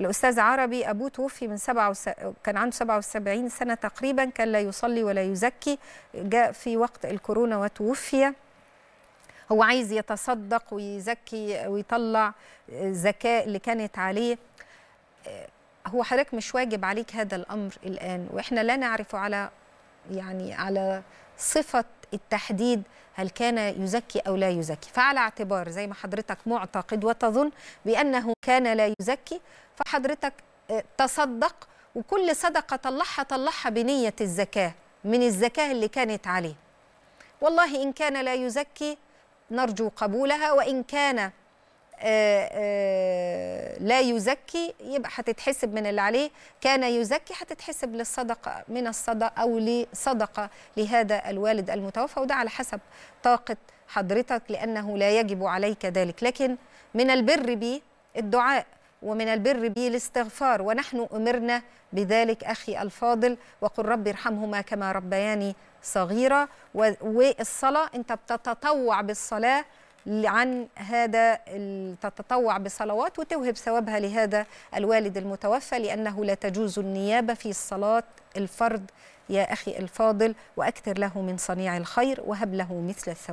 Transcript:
الأستاذ عربي أبوه توفي من سبعة وس... كان عنده 77 سنة تقريبا كان لا يصلي ولا يزكي جاء في وقت الكورونا وتوفي هو عايز يتصدق ويزكي ويطلع الزكاة اللي كانت عليه هو حضرتك مش واجب عليك هذا الأمر الآن وإحنا لا نعرف على يعني على صفة التحديد هل كان يزكي أو لا يزكي فعلى اعتبار زي ما حضرتك معتقد وتظن بأنه كان لا يزكي فحضرتك آه، تصدق وكل صدقة طلعها طلعها بنية الزكاة من الزكاة اللي كانت عليه والله إن كان لا يزكي نرجو قبولها وإن كان آه، آه، لا يزكي يبقى هتتحسب من اللي عليه كان يزكي هتتحسب للصدقة من الصدقة أو لصدقة لهذا الوالد المتوفى وده على حسب طاقة حضرتك لأنه لا يجب عليك ذلك لكن من البر به الدعاء ومن البر به الاستغفار ونحن أمرنا بذلك أخي الفاضل وقل رب ارحمهما كما ربياني صغيرة والصلاة أنت بتتطوع بالصلاة عن هذا تتطوع بصلوات وتوهب ثوابها لهذا الوالد المتوفى لأنه لا تجوز النيابة في صلاة الفرد يا أخي الفاضل وأكثر له من صنيع الخير وهب له مثل الثواب